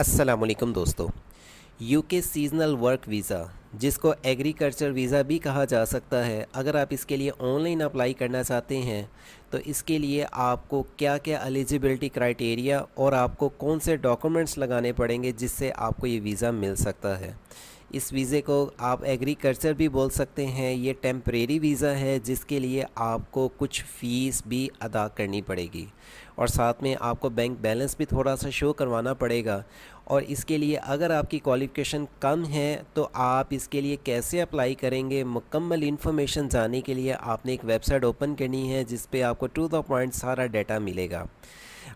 असलम दोस्तों UK seasonal work visa जिसको agriculture visa भी कहा जा सकता है अगर आप इसके लिए ऑनलाइन अप्लाई करना चाहते हैं तो इसके लिए आपको क्या क्या एलिजिबिलिटी क्राइटेरिया और आपको कौन से डॉक्यूमेंट्स लगाने पड़ेंगे जिससे आपको ये वीज़ा मिल सकता है इस वीज़े को आप एग्रीकल्चर भी बोल सकते हैं ये टेम्परेरी वीज़ा है जिसके लिए आपको कुछ फ़ीस भी अदा करनी पड़ेगी और साथ में आपको बैंक बैलेंस भी थोड़ा सा शो करवाना पड़ेगा और इसके लिए अगर आपकी क्वालिफ़िकेशन कम है तो आप इसके लिए कैसे अप्लाई करेंगे मुकम्मल इन्फॉर्मेशन जानने के लिए आपने एक वेबसाइट ओपन करनी है जिस पर आपको टू द पॉइंट सारा डाटा मिलेगा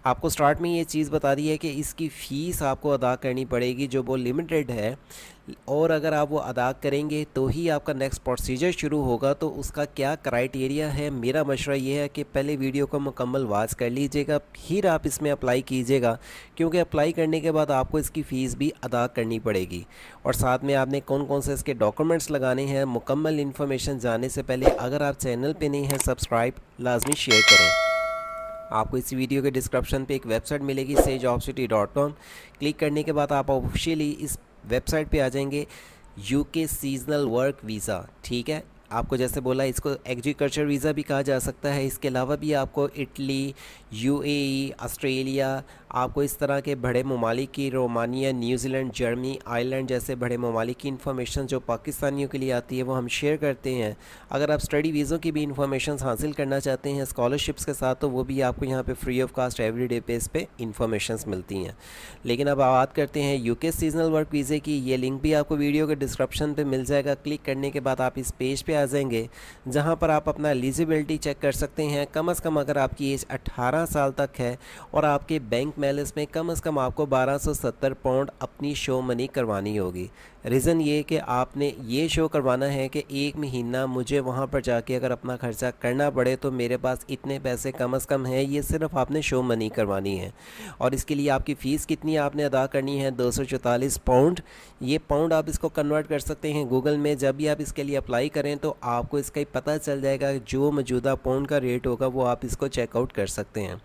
आपको स्टार्ट में ये चीज़ बता दी है कि इसकी फ़ीस आपको अदा करनी पड़ेगी जो वो लिमिटेड है और अगर आप वो अदा करेंगे तो ही आपका नेक्स्ट प्रोसीजर शुरू होगा तो उसका क्या क्राइटेरिया है मेरा मशवरा ये है कि पहले वीडियो को मुकम्मल वाच कर लीजिएगा फिर आप इसमें अप्लाई कीजिएगा क्योंकि अप्लाई करने के बाद आपको इसकी फ़ीस भी अदा करनी पड़ेगी और साथ में आपने कौन कौन से इसके डॉक्यूमेंट्स लगाने हैं मुकम्मल इन्फॉर्मेशन जाने से पहले अगर आप चैनल पर नहीं हैं सब्सक्राइब लाजमी शेयर करें आपको इस वीडियो के डिस्क्रिप्शन पे एक वेबसाइट मिलेगी से job city dot com click करने के बाद आप ऑफिशियली इस वेबसाइट पे आ जाएंगे यूके सीजनल वर्क वीज़ा ठीक है आपको जैसे बोला इसको एग्रीकल्चर वीज़ा भी कहा जा सकता है इसके अलावा भी आपको इटली यूएई, ऑस्ट्रेलिया आपको इस तरह के बड़े ममालिक की रोमानिया न्यूजीलैंड जर्मनी आयरलैंड जैसे बड़े ममालिक की इन्फॉर्मेशन जो पाकिस्तानियों के लिए आती है वो हम शेयर करते हैं अगर आप स्टडी वीज़ों की भी इन्फॉर्मेशन हासिल करना चाहते हैं स्कॉलरशिप्स के साथ तो वो भी आपको यहाँ पर free of cost every day base पर इन्फॉर्मेशन मिलती हैं लेकिन अब बात करते हैं यूके सीजनल वर्क वीज़े की ये लिंक भी आपको वीडियो के डिस्क्रिप्शन पर मिल जाएगा क्लिक करने के बाद आप इस पेज पर आ जाएंगे जहां पर आप अपना एलिजिबिलिटी चेक कर सकते हैं कम अज़ कम अगर आपकी एज 18 साल तक है और आपके बैंक बैलेंस में कम अज़ कम आपको 1270 पाउंड अपनी शो मनी करवानी होगी रीज़न ये कि आपने ये शो करवाना है कि एक महीना मुझे वहाँ पर जाके अगर अपना खर्चा करना पड़े तो मेरे पास इतने पैसे कम अज़ कम हैं ये सिर्फ आपने शो मनी करवानी है और इसके लिए आपकी फ़ीस कितनी आपने अदा करनी है दो पाउंड ये पाउंड आप इसको कन्वर्ट कर सकते हैं गूगल में जब भी आप इसके लिए अप्लाई करें तो आपको इसका ही पता चल जाएगा जो मौजूदा पाउंड का रेट होगा वो आप इसको चेकआउट कर सकते हैं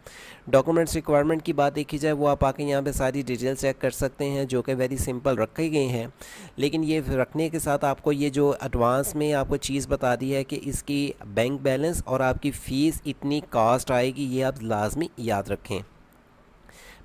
डॉक्यूमेंट्स रिक्वायरमेंट की बात देखी जाए वो आप आके यहाँ पर सारी डिटेल चेक कर सकते हैं जो कि वेरी सिंपल रखी गई हैं लेकिन ये रखने के साथ आपको ये जो एडवांस में आपको चीज़ बता दी है कि इसकी बैंक बैलेंस और आपकी फ़ीस इतनी कास्ट आएगी ये आप लाजमी याद रखें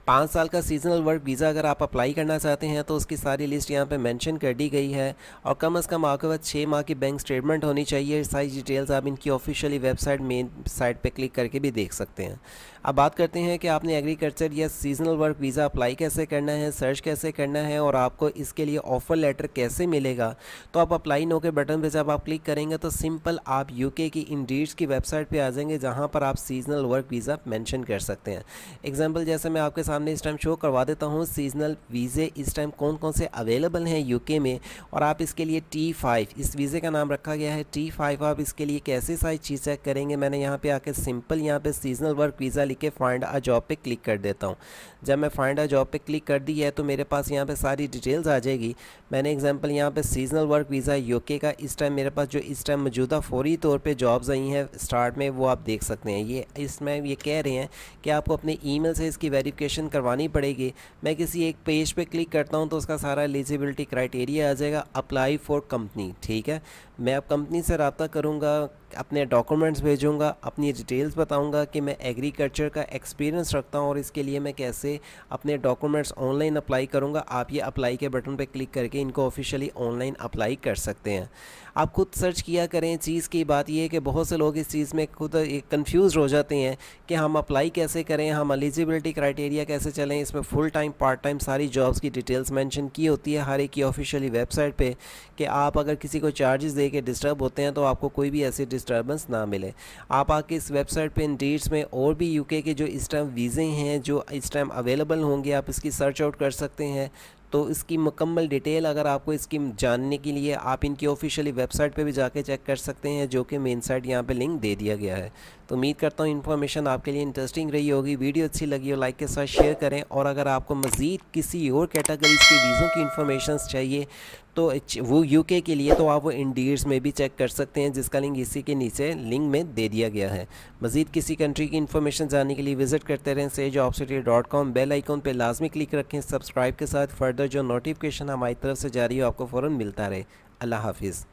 पाँच साल का सीजनल वर्क वीज़ा अगर आप अप्लाई करना चाहते हैं तो उसकी सारी लिस्ट यहाँ पे मेंशन कर दी गई है और कम से कम आपके पास छः माह की बैंक स्टेटमेंट होनी चाहिए सारी डिटेल्स आप इनकी ऑफिशियली वेबसाइट मेन साइट पे क्लिक करके भी देख सकते हैं अब बात करते हैं कि आपने एग्रीकल्चर या सीजनल वर्क वीज़ा अप्लाई कैसे करना है सर्च कैसे करना है और आपको इसके लिए ऑफ़र लेटर कैसे मिलेगा तो आप अप्लाई नो के बटन पर जब आप क्लिक करेंगे तो सिंपल आप यूके की इन की वेबसाइट पर आ जाएंगे जहाँ पर आप सीजनल वर्क वीज़ा मैंशन कर सकते हैं एग्जाम्पल जैसे मैं आपके साथ सामने इस टाइम शो करवा देता हूँ सीजनल वीज़े इस टाइम कौन कौन से अवेलेबल हैं यूके में और आप इसके लिए टी फाइव इस वीज़े का नाम रखा गया है टी फाइव आप इसके लिए कैसे सारी चीज़ चेक करेंगे मैंने यहाँ पे आके सिंपल यहाँ पे सीजनल वर्क वीज़ा लिख के फाइंड आ जॉब पे क्लिक कर देता हूँ जब मैं फाइंड आ जॉब पर क्लिक कर दी है तो मेरे पास यहाँ पर सारी डिटेल्स आ जाएगी मैंने एग्जाम्पल यहाँ पे सीजनल वर्क वीज़ा यूके का इस टाइम मेरे पास जो इस टाइम मौजूदा फौरी तौर पर जॉब्स आई हैं स्टार्ट में वो आप देख सकते हैं ये इसमें ये कह रहे हैं कि आपको अपने ई से इसकी वेरीफिकेशन रजिस्ट्रेशन करवानी पड़ेगी मैं किसी एक पेज पे क्लिक करता हूँ तो उसका सारा एलिजिबिलिटी क्राइटेरिया आ जाएगा अप्लाई फॉर कंपनी ठीक है मैं अब कंपनी से रबता करूँगा अपने डॉक्यूमेंट्स भेजूंगा अपनी डिटेल्स बताऊंगा कि मैं एग्रीकल्चर का एक्सपीरियंस रखता हूं और इसके लिए मैं कैसे अपने डॉक्यूमेंट्स ऑनलाइन अप्लाई करूंगा आप ये अप्लाई के बटन पर क्लिक करके इनको ऑफिशियली ऑनलाइन अप्लाई कर सकते हैं आप खुद सर्च किया करें चीज़ की बात यह है कि बहुत से लोग इस चीज़ में खुद कन्फ्यूज़ हो जाते हैं कि हम अप्लाई कैसे करें हम एलिजिबिलिटी क्राइटेरिया कैसे चलें इसमें फुल टाइम पार्ट टाइम सारी जॉब्स की डिटेल्स मैंशन की होती है हर एक की ऑफिशियली वेबसाइट पर कि आप अगर किसी को चार्जेस दे के डिस्टर्ब होते हैं तो आपको कोई भी ऐसी डिस्टर्बेंस ना मिले आप आके इस वेबसाइट पे इन डेट्स में और भी यूके के जो इस टाइम वीज़े हैं जो इस टाइम अवेलेबल होंगे आप इसकी सर्च आउट कर सकते हैं तो इसकी मुकम्मल डिटेल अगर आपको इसकी जानने के लिए आप इनकी ऑफिशियली वेबसाइट पे भी जाके चेक कर सकते हैं जो कि मेन साइट यहाँ पे लिंक दे दिया गया है तो उम्मीद करता हूँ इन्फॉर्मेशन आपके लिए इंटरेस्टिंग रही होगी वीडियो अच्छी लगी हो लाइक के साथ शेयर करें और अगर आपको मज़ीद किसी और कैटेगरीज के वीज़ों की इन्फॉर्मेशन चाहिए तो वो यू के लिए तो आप वो इंडीड्स में भी चेक कर सकते हैं जिसका लिंक इसी के नीचे लिंक में दे दिया गया है मजीद किसी कंट्री की इन्फॉर्मेशन जानने के लिए विजिट करते रहें सेज बेल आइकॉन पर लाजमी क्लिक रखें सब्सक्राइब के साथ फर्द ज़्यादा जो नोटिफिकेशन हमारी तरफ से जारी हो आपको फ़ौर मिलता रहे अल्लाह हाफिज़